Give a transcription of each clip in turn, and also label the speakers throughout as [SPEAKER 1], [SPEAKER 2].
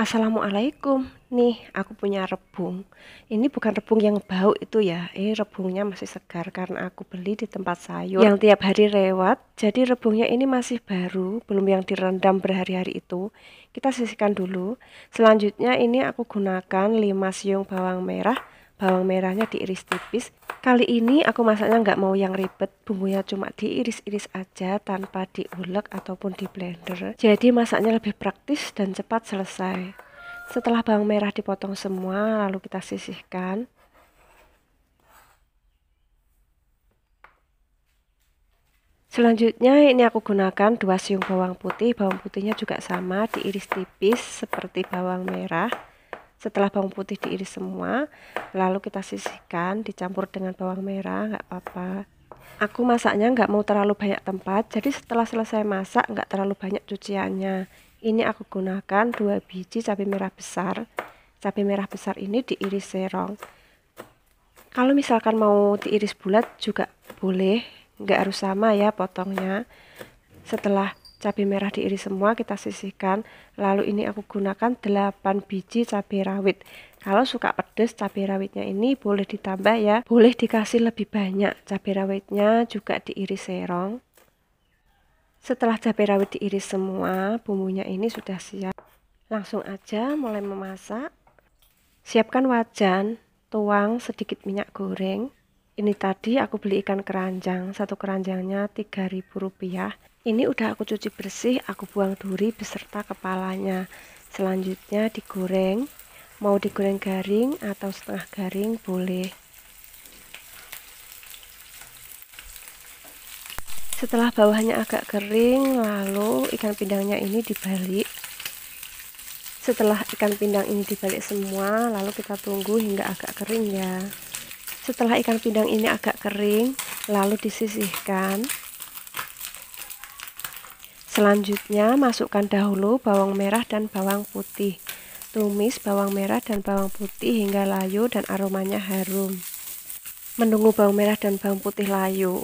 [SPEAKER 1] Assalamualaikum, nih aku punya rebung. Ini bukan rebung yang bau itu ya, eh rebungnya masih segar karena aku beli di tempat sayur yang tiap hari lewat. Jadi rebungnya ini masih baru, belum yang direndam berhari-hari itu. Kita sisihkan dulu. Selanjutnya ini aku gunakan 5 siung bawang merah, bawang merahnya diiris tipis kali ini aku masaknya nggak mau yang ribet bumbunya cuma diiris-iris aja tanpa diulek ataupun di blender jadi masaknya lebih praktis dan cepat selesai setelah bawang merah dipotong semua lalu kita sisihkan Selanjutnya ini aku gunakan 2 siung bawang putih Bawang putihnya juga sama diiris tipis seperti bawang merah setelah bawang putih diiris semua lalu kita sisihkan dicampur dengan bawang merah nggak apa-apa aku masaknya nggak mau terlalu banyak tempat jadi setelah selesai masak nggak terlalu banyak cuciannya ini aku gunakan dua biji cabai merah besar cabai merah besar ini diiris serong kalau misalkan mau diiris bulat juga boleh nggak harus sama ya potongnya setelah cabai merah diiris semua kita sisihkan lalu ini aku gunakan 8 biji cabai rawit kalau suka pedas cabai rawitnya ini boleh ditambah ya boleh dikasih lebih banyak cabai rawitnya juga diiris serong setelah cabai rawit diiris semua bumbunya ini sudah siap langsung aja mulai memasak siapkan wajan tuang sedikit minyak goreng ini tadi aku beli ikan keranjang satu keranjangnya rp rupiah. ini udah aku cuci bersih aku buang duri beserta kepalanya selanjutnya digoreng mau digoreng garing atau setengah garing boleh setelah bawahnya agak kering lalu ikan pindangnya ini dibalik setelah ikan pindang ini dibalik semua lalu kita tunggu hingga agak kering ya setelah ikan pindang ini agak kering lalu disisihkan selanjutnya masukkan dahulu bawang merah dan bawang putih tumis bawang merah dan bawang putih hingga layu dan aromanya harum menunggu bawang merah dan bawang putih layu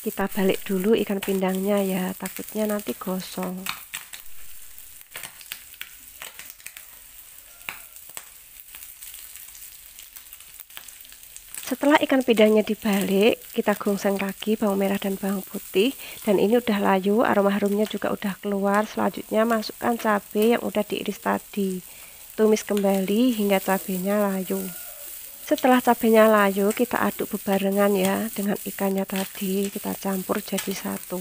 [SPEAKER 1] kita balik dulu ikan pindangnya ya takutnya nanti gosong Setelah ikan pindahnya dibalik, kita gongseng lagi bawang merah dan bawang putih dan ini udah layu, aroma harumnya juga udah keluar. Selanjutnya masukkan cabai yang udah diiris tadi. Tumis kembali hingga cabainya layu. Setelah cabainya layu, kita aduk bebarengan ya dengan ikannya tadi, kita campur jadi satu.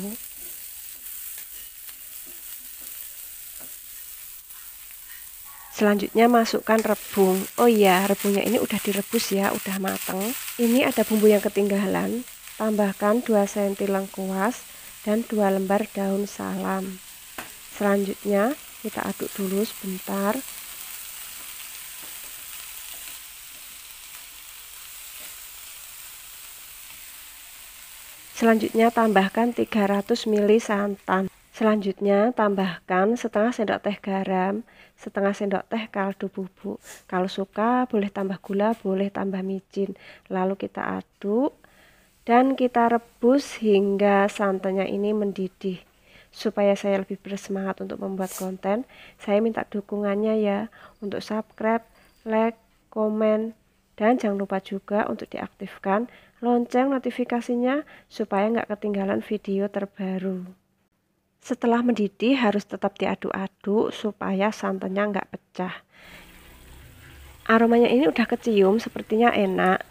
[SPEAKER 1] Selanjutnya masukkan rebung. Oh iya, rebungnya ini udah direbus ya, udah mateng. Ini ada bumbu yang ketinggalan. Tambahkan 2 cm lengkuas dan 2 lembar daun salam. Selanjutnya kita aduk dulu sebentar. Selanjutnya tambahkan 300 ml santan. Selanjutnya, tambahkan setengah sendok teh garam, setengah sendok teh kaldu bubuk. Kalau suka, boleh tambah gula, boleh tambah micin. Lalu kita aduk dan kita rebus hingga santannya ini mendidih. Supaya saya lebih bersemangat untuk membuat konten, saya minta dukungannya ya untuk subscribe, like, komen, dan jangan lupa juga untuk diaktifkan lonceng notifikasinya supaya nggak ketinggalan video terbaru. Setelah mendidih harus tetap diaduk-aduk supaya santannya nggak pecah. Aromanya ini udah kecium, sepertinya enak.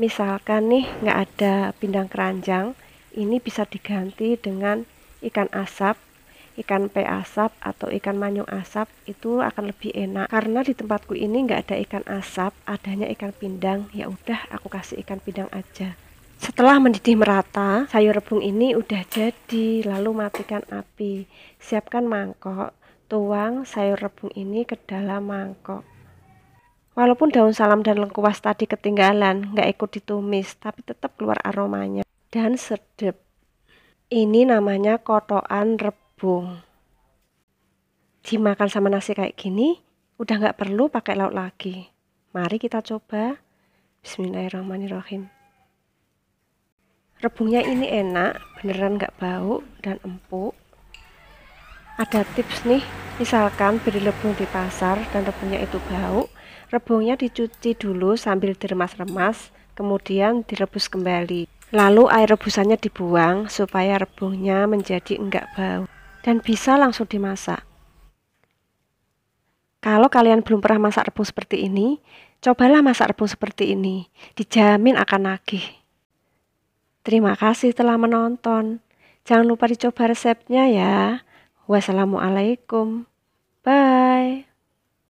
[SPEAKER 1] Misalkan nih nggak ada pindang keranjang, ini bisa diganti dengan ikan asap ikan pe asap atau ikan manyung asap itu akan lebih enak karena di tempatku ini nggak ada ikan asap adanya ikan pindang ya udah aku kasih ikan pindang aja setelah mendidih merata, sayur rebung ini udah jadi. Lalu matikan api. Siapkan mangkok. Tuang sayur rebung ini ke dalam mangkok. Walaupun daun salam dan lengkuas tadi ketinggalan, nggak ikut ditumis, tapi tetap keluar aromanya dan sedap. Ini namanya kotoan rebung. Dimakan sama nasi kayak gini, udah nggak perlu pakai lauk lagi. Mari kita coba. Bismillahirrahmanirrahim rebungnya ini enak beneran nggak bau dan empuk ada tips nih misalkan beli rebung di pasar dan rebungnya itu bau rebungnya dicuci dulu sambil diremas-remas kemudian direbus kembali lalu air rebusannya dibuang supaya rebungnya menjadi enggak bau dan bisa langsung dimasak kalau kalian belum pernah masak rebung seperti ini cobalah masak rebung seperti ini dijamin akan nagih Terima kasih telah menonton. Jangan lupa dicoba resepnya ya. Wassalamualaikum. Bye.